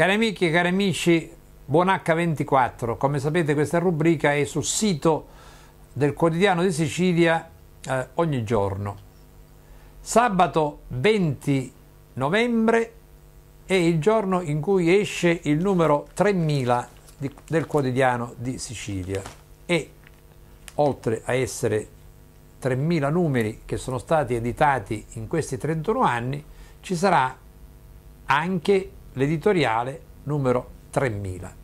Cari amiche e cari amici, buon H24. Come sapete questa rubrica è sul sito del quotidiano di Sicilia eh, ogni giorno. Sabato 20 novembre è il giorno in cui esce il numero 3000 di, del quotidiano di Sicilia e oltre a essere 3000 numeri che sono stati editati in questi 31 anni ci sarà anche l'editoriale numero 3000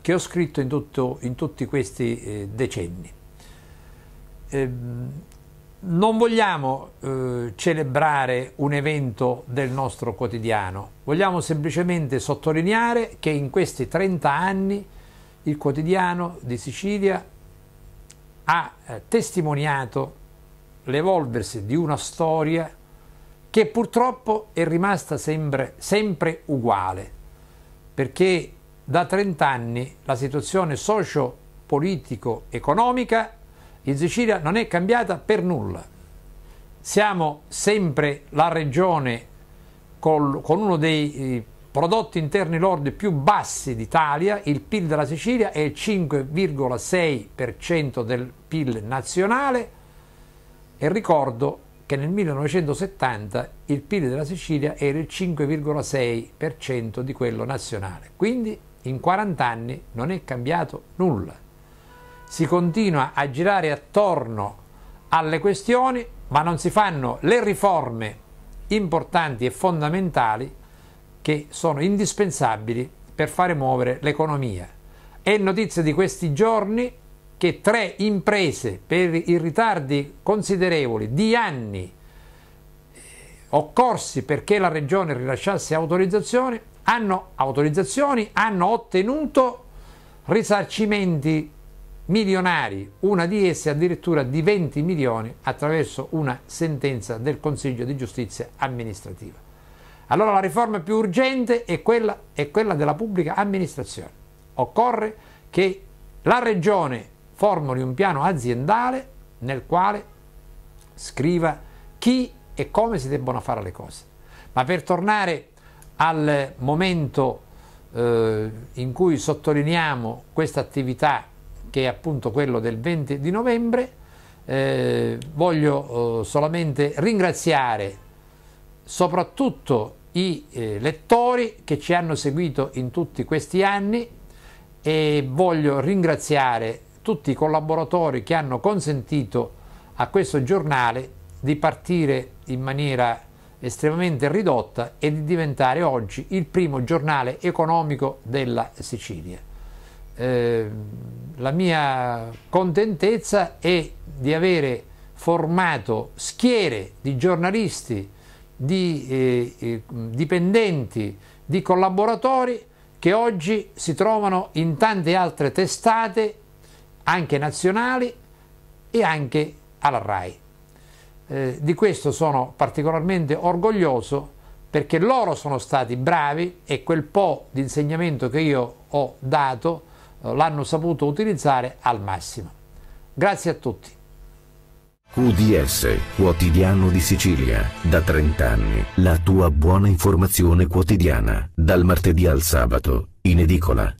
che ho scritto in, tutto, in tutti questi eh, decenni. Eh, non vogliamo eh, celebrare un evento del nostro quotidiano, vogliamo semplicemente sottolineare che in questi 30 anni il quotidiano di Sicilia ha eh, testimoniato l'evolversi di una storia che purtroppo è rimasta sempre, sempre uguale, perché da 30 anni la situazione socio-politico-economica in Sicilia non è cambiata per nulla. Siamo sempre la regione col, con uno dei eh, prodotti interni lordi più bassi d'Italia, il PIL della Sicilia è il 5,6% del PIL nazionale e ricordo che nel 1970 il PIL della Sicilia era il 5,6% di quello nazionale. Quindi in 40 anni non è cambiato nulla. Si continua a girare attorno alle questioni, ma non si fanno le riforme importanti e fondamentali che sono indispensabili per fare muovere l'economia. È notizia di questi giorni che tre imprese per i ritardi considerevoli di anni eh, occorsi perché la Regione rilasciasse autorizzazioni, hanno, autorizzazioni, hanno ottenuto risarcimenti milionari, una di esse addirittura di 20 milioni attraverso una sentenza del Consiglio di Giustizia amministrativa. Allora la riforma più urgente è quella, è quella della pubblica amministrazione. Occorre che la Regione formuli un piano aziendale nel quale scriva chi e come si debbono fare le cose. Ma per tornare al momento eh, in cui sottolineiamo questa attività, che è appunto quello del 20 di novembre, eh, voglio eh, solamente ringraziare soprattutto i eh, lettori che ci hanno seguito in tutti questi anni e voglio ringraziare tutti i collaboratori che hanno consentito a questo giornale di partire in maniera estremamente ridotta e di diventare oggi il primo giornale economico della Sicilia. Eh, la mia contentezza è di avere formato schiere di giornalisti, di eh, eh dipendenti, di collaboratori che oggi si trovano in tante altre testate anche nazionali e anche alla RAI. Eh, di questo sono particolarmente orgoglioso perché loro sono stati bravi e quel po' di insegnamento che io ho dato eh, l'hanno saputo utilizzare al massimo. Grazie a tutti. QDS, quotidiano di Sicilia, da 30 anni, la tua buona informazione quotidiana, dal martedì al sabato, in edicola.